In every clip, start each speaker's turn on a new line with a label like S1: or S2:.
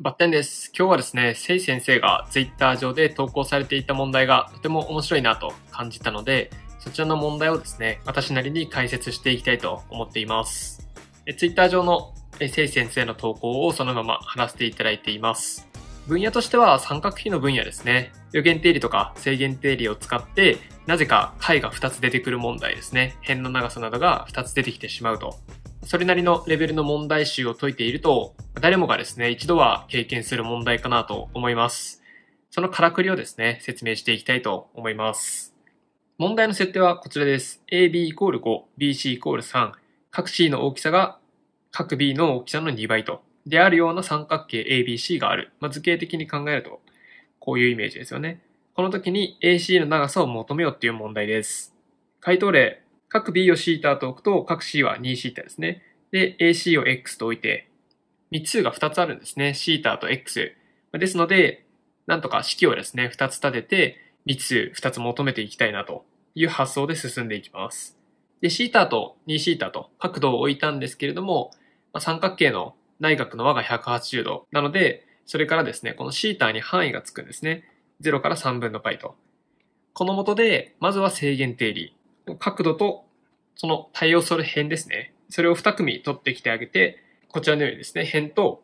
S1: バッテンです。今日はですね、せい先生が Twitter 上で投稿されていた問題がとても面白いなと感じたので、そちらの問題をですね、私なりに解説していきたいと思っています。Twitter 上のせい先生の投稿をそのまま話していただいています。分野としては三角比の分野ですね。余言定理とか制限定理を使って、なぜか解が2つ出てくる問題ですね。辺の長さなどが2つ出てきてしまうとそれなりのレベルの問題集を解いていると、誰もがですね、一度は経験する問題かなと思います。そのからくりをですね、説明していきたいと思います。問題の設定はこちらです。AB イコール5、BC イコール3、各 C の大きさが各 B の大きさの2倍と。であるような三角形 ABC がある。まあ、図形的に考えると、こういうイメージですよね。この時に AC の長さを求めようっていう問題です。回答例、各 B を C と置くと、各 C は 2C ですね。で、AC を X と置いて、3つが2つあるんですね。C と X。ですので、なんとか式をですね、2つ立てて、3つ、2つ求めていきたいなという発想で進んでいきます。で、シーターと2シーターと角度を置いたんですけれども、まあ、三角形の内角の和が180度なので、それからですね、このシーターに範囲がつくんですね。0から3分の π と。この元で、まずは制限定理。角度とその対応する辺ですね。それを2組取ってきてあげて、こちらのようにですね、辺と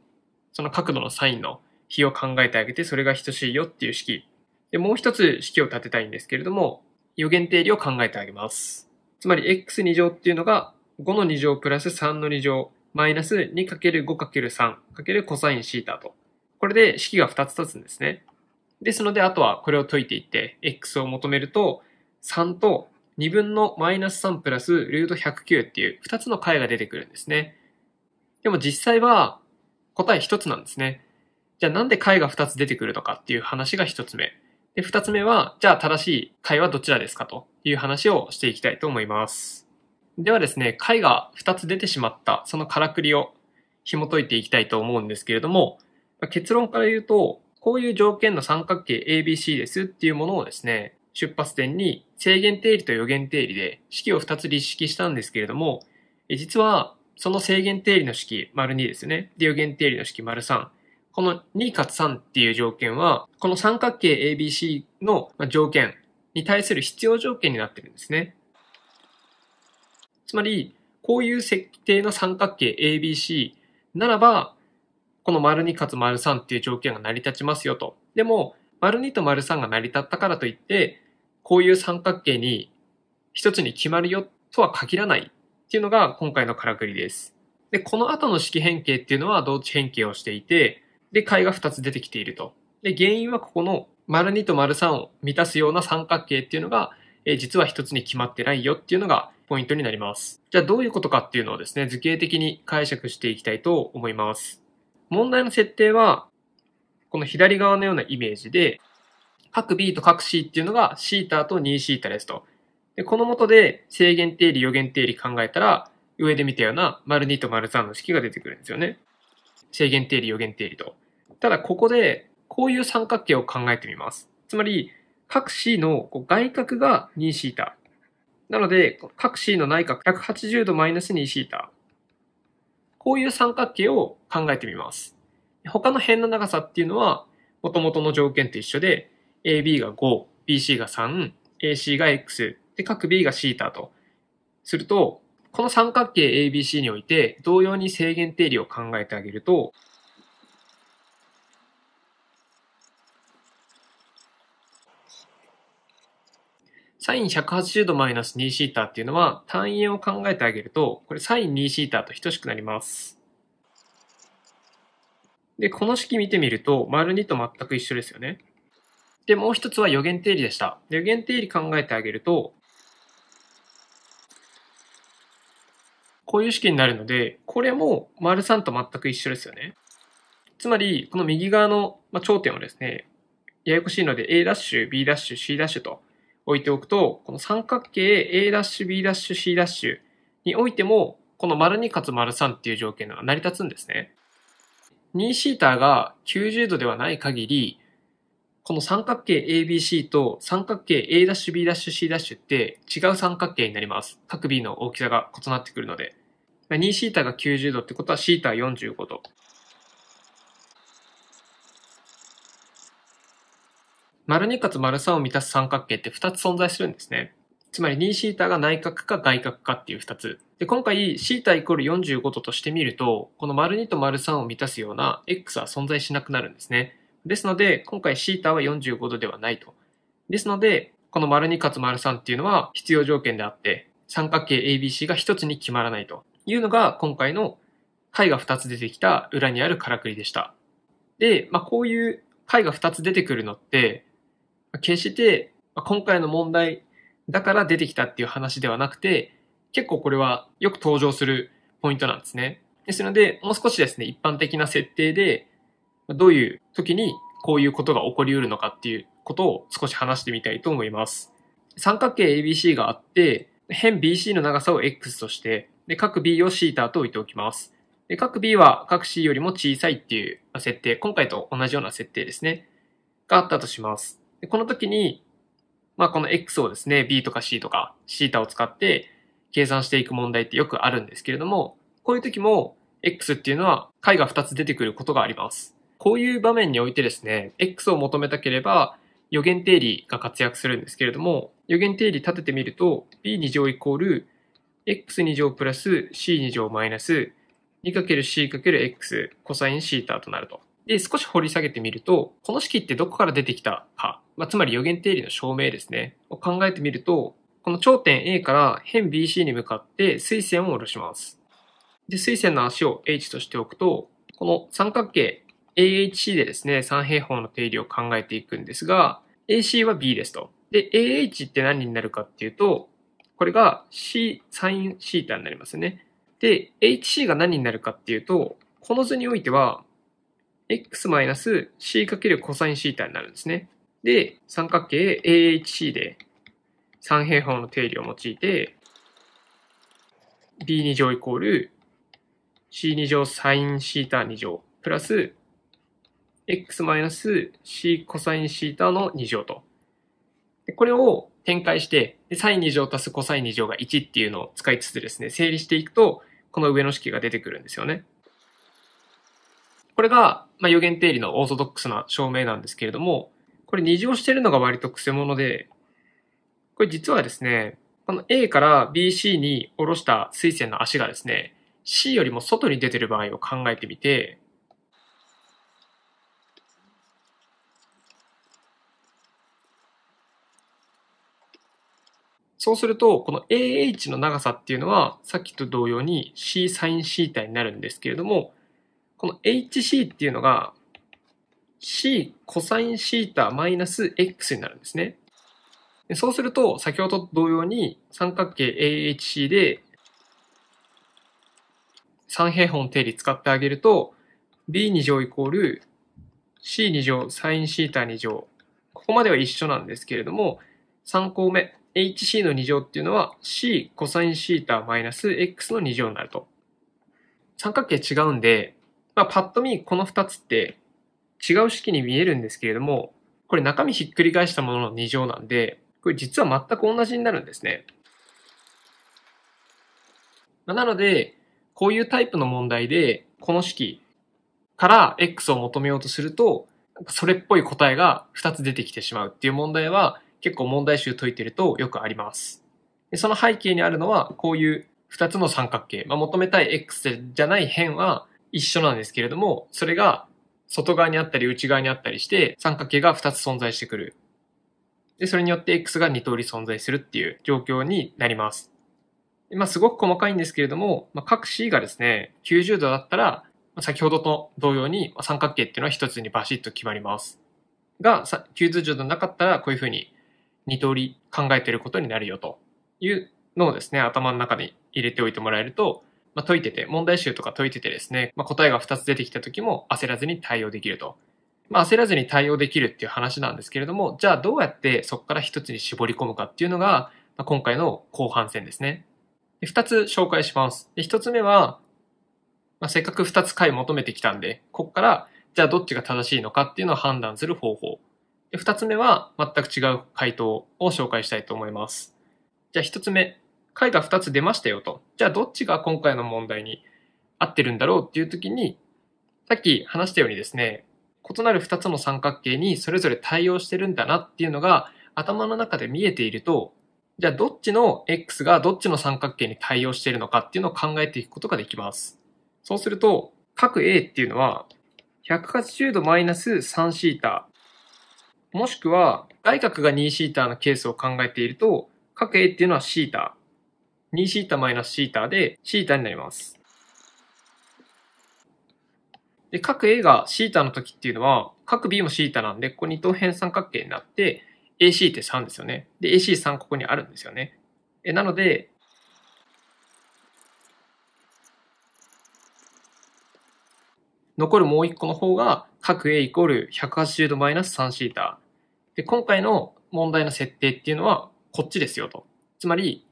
S1: その角度のサインの比を考えてあげて、それが等しいよっていう式。で、もう一つ式を立てたいんですけれども、余弦定理を考えてあげます。つまり x2 乗っていうのが5の2乗プラス3の2乗マイナス 2×5×3× コサインシータと。これで式が2つ立つんですね。ですので、あとはこれを解いていって、x を求めると、3と2分のマイナス3プラスルート109っていう2つの解が出てくるんですね。でも実際は答え1つなんですね。じゃあなんで解が2つ出てくるのかっていう話が1つ目。で、2つ目は、じゃあ正しい解はどちらですかという話をしていきたいと思います。ではですね、解が2つ出てしまったそのからくりを紐解いていきたいと思うんですけれども、結論から言うと、こういう条件の三角形 ABC ですっていうものをですね、出発点に制限定理と予言定理で式を2つ立式したんですけれども、実はその制限定理の式、丸2ですね。で、予言定理の式、丸3。この2かつ3っていう条件は、この三角形 ABC の条件に対する必要条件になってるんですね。つまり、こういう設定の三角形 ABC ならば、この丸2かつ丸3っていう条件が成り立ちますよと。でも、丸2と丸3が成り立ったからといって、こういう三角形に一つに決まるよとは限らないっていうのが今回のからくりです。で、この後の式変形っていうのは同値変形をしていて、で、解が二つ出てきていると。で、原因はここの丸2と丸3を満たすような三角形っていうのが、え実は一つに決まってないよっていうのがポイントになります。じゃあどういうことかっていうのをですね、図形的に解釈していきたいと思います。問題の設定は、この左側のようなイメージで、各 B と各 C っていうのが θ と 2θ ですと。で、この元で正弦定理、余弦定理考えたら、上で見たような丸2と丸3の式が出てくるんですよね。正弦定理、余弦定理と。ただ、ここで、こういう三角形を考えてみます。つまり、各 C の外角が 2θ。なので、各 C の内角180度マイナス 2θ。こういう三角形を考えてみます。他の辺の長さっていうのは、元々の条件と一緒で、AB が5、BC が3、AC が X、で、各 B が θ と。すると、この三角形 ABC において、同様に正弦定理を考えてあげると、サイン 180°-2θ っていうのは単位円を考えてあげると、これサイン 2θ と等しくなります。で、この式見てみると、丸2と全く一緒ですよね。で、もう一つは予言定理でした。予言定理考えてあげると、こういう式になるので、これも丸3と全く一緒ですよね。つまり、この右側の頂点をですね、ややこしいので A'、B'、C' と置いておくと、この三角形 A'、B'、C' においても、この丸2かつ丸3っていう条件が成り立つんですね。2θ が90度ではない限り、この三角形 ABC と三角形 A'B'C' って違う三角形になります。各 B の大きさが異なってくるので。2θ が90度ってことは θ 45度。丸2かつ丸3を満たす三角形って2つ存在するんですね。つまり 2θ が内角か外角かっていう2つ。で、今回 θ イコール45度としてみると、この丸2と丸3を満たすような x は存在しなくなるんですね。ですので、今回シータは45度ではないと。ですので、この丸2かつ丸3っていうのは必要条件であって、三角形 ABC が一つに決まらないというのが今回の解が2つ出てきた裏にあるからくりでした。で、まあ、こういう解が2つ出てくるのって、決して今回の問題だから出てきたっていう話ではなくて、結構これはよく登場するポイントなんですね。ですので、もう少しですね、一般的な設定でどういう時にこういうことが起こりうるのかっていうことを少し話してみたいと思います。三角形 ABC があって、辺 BC の長さを X として、で、B を θ と置いておきます。で、B は各 C よりも小さいっていう設定、今回と同じような設定ですね、があったとします。で、この時に、まあこの X をですね、B とか C とか θ を使って計算していく問題ってよくあるんですけれども、こういう時も X っていうのは解が2つ出てくることがあります。こういう場面においてですね、X を求めたければ、予言定理が活躍するんですけれども、予言定理立ててみると、b2 乗イコール、x2 乗プラス c2 乗マイナス 2×c×x コサインシータとなると。で、少し掘り下げてみると、この式ってどこから出てきたか、まあ、つまり予言定理の証明ですね、を考えてみると、この頂点 A から辺 BC に向かって水線を下ろします。で、水線の足を H としておくと、この三角形 AHC でですね、三平方の定理を考えていくんですが、AC は B ですと。で、AH って何になるかっていうと、これが C、サインシータになりますね。で、HC が何になるかっていうと、この図においては、x-c かける s θ シータになるんですね。で、三角形 AHC で三平方の定理を用いて、b2 乗イコール c2 乗 s i n シータ2乗プラス x-c コサインシータの2乗と。これを展開して、サイン2乗足すコサイン2乗が1っていうのを使いつつですね、整理していくと、この上の式が出てくるんですよね。これが、まあ、予言定理のオーソドックスな証明なんですけれども、これ2乗してるのが割と癖者で、これ実はですね、この A から BC に下ろした垂線の足がですね、C よりも外に出てる場合を考えてみて、そうすると、この AH の長さっていうのは、さっきと同様に C サイン θ になるんですけれども、この HC っていうのが C コサイン θ マイナス X になるんですね。そうすると、先ほどと同様に三角形 AHC で三平方の定理使ってあげると、B2 乗イコール C2 乗サイン θ2 乗。ここまでは一緒なんですけれども、3項目 hc の2乗っていうのは c コサインシータマイナス x の2乗になると。三角形違うんで、まあ、パッと見この2つって違う式に見えるんですけれども、これ中身ひっくり返したものの2乗なんで、これ実は全く同じになるんですね。なので、こういうタイプの問題で、この式から x を求めようとすると、それっぽい答えが2つ出てきてしまうっていう問題は、結構問題集解いてるとよくあります。でその背景にあるのは、こういう2つの三角形、まあ、求めたい x じゃない辺は一緒なんですけれども、それが外側にあったり内側にあったりして、三角形が2つ存在してくる。で、それによって x が2通り存在するっていう状況になります。まあ、すごく細かいんですけれども、まあ、各 C がですね、90度だったら、先ほどと同様に三角形っていうのは一つにバシッと決まります。が、90度なかったらこういうふうに二通り考えてることになるよというのをですね、頭の中に入れておいてもらえると、まあ、解いてて、問題集とか解いててですね、まあ、答えが2つ出てきた時も焦らずに対応できると。まあ、焦らずに対応できるっていう話なんですけれども、じゃあどうやってそこから一つに絞り込むかっていうのが、まあ、今回の後半戦ですね。二つ紹介します。一つ目は、まあ、せっかく二つ解求めてきたんで、ここからじゃあどっちが正しいのかっていうのを判断する方法。で、二つ目は全く違う回答を紹介したいと思います。じゃあ一つ目、解が二つ出ましたよと。じゃあどっちが今回の問題に合ってるんだろうっていう時に、さっき話したようにですね、異なる二つの三角形にそれぞれ対応してるんだなっていうのが頭の中で見えていると、じゃあどっちの x がどっちの三角形に対応しているのかっていうのを考えていくことができます。そうすると、角 a っていうのは、180度マイナス 3θ もしくは、外角が 2θ のケースを考えていると、角 A っていうのは θ。2θ-θ で θ になります。で、角 A が θ の時っていうのは、角 B も θ なんで、ここ二等辺三角形になって、AC って3ですよね。で、AC3 ここにあるんですよね。えなので、残るもう一個の方が、角 A イコール180度マイナス 3θ。で、今回の問題の設定っていうのは、こっちですよと。つまり、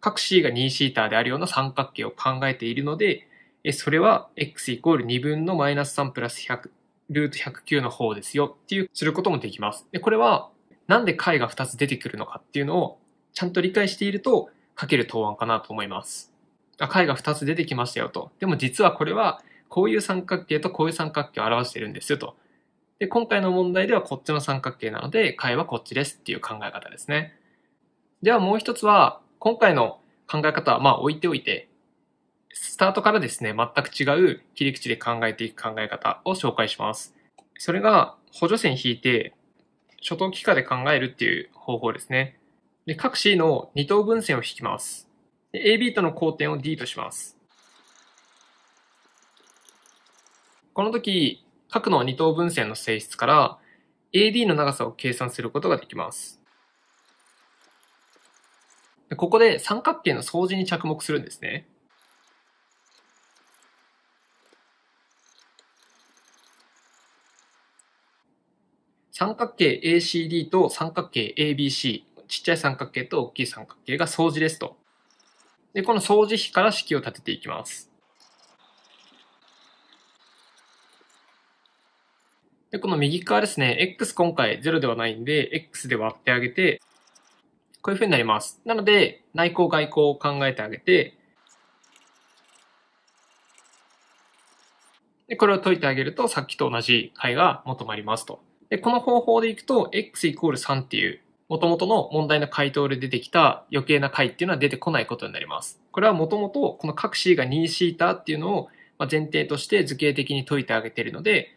S1: 各 C が 2θ であるような三角形を考えているので、それは x イコール2分のマイナス3プラス100、ルート109の方ですよっていう、することもできます。で、これは、なんで解が2つ出てくるのかっていうのを、ちゃんと理解していると、書ける答案かなと思います。あ、解が2つ出てきましたよと。でも実はこれは、こういう三角形とこういう三角形を表してるんですよと。で、今回の問題ではこっちの三角形なので、解はこっちですっていう考え方ですね。ではもう一つは、今回の考え方はまあ置いておいて、スタートからですね、全く違う切り口で考えていく考え方を紹介します。それが補助線引いて、初等幾何で考えるっていう方法ですね。で、各 C の二等分線を引きます。AB との交点を D とします。この時、角の二等分線の性質から AD の長さを計算することができます。ここで三角形の相似に着目するんですね。三角形 ACD と三角形 ABC、ちっちゃい三角形と大きい三角形が相似ですと。で、この相似比から式を立てていきます。で、この右側ですね、x 今回0ではないんで、x で割ってあげて、こういう風になります。なので、内項外項を考えてあげて、で、これを解いてあげると、さっきと同じ解が求まりますと。で、この方法でいくと、x イコール3っていう、元々の問題の回答で出てきた余計な解っていうのは出てこないことになります。これは元々この各 c が 2θ っていうのを前提として図形的に解いてあげているので、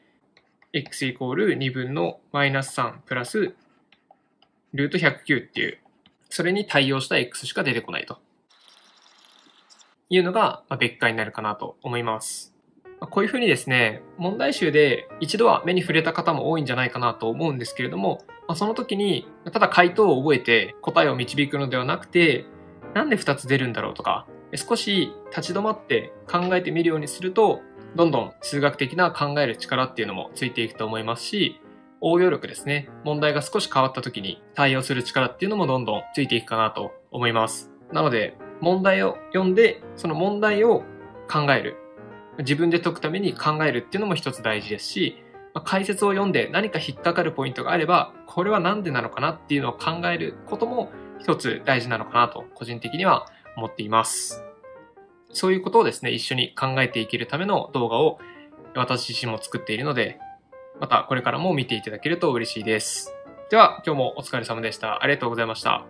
S1: x イコール2分のマイナス3プラスルート109っていう、それに対応した x しか出てこないというのが別解になるかなと思います。こういうふうにですね、問題集で一度は目に触れた方も多いんじゃないかなと思うんですけれども、その時にただ回答を覚えて答えを導くのではなくて、なんで2つ出るんだろうとか、少し立ち止まって考えてみるようにすると、どんどん数学的な考える力っていうのもついていくと思いますし、応用力ですね。問題が少し変わった時に対応する力っていうのもどんどんついていくかなと思います。なので、問題を読んで、その問題を考える。自分で解くために考えるっていうのも一つ大事ですし、解説を読んで何か引っかかるポイントがあれば、これは何でなのかなっていうのを考えることも一つ大事なのかなと個人的には思っています。そういうことをですね、一緒に考えていけるための動画を私自身も作っているので、またこれからも見ていただけると嬉しいです。では、今日もお疲れ様でした。ありがとうございました。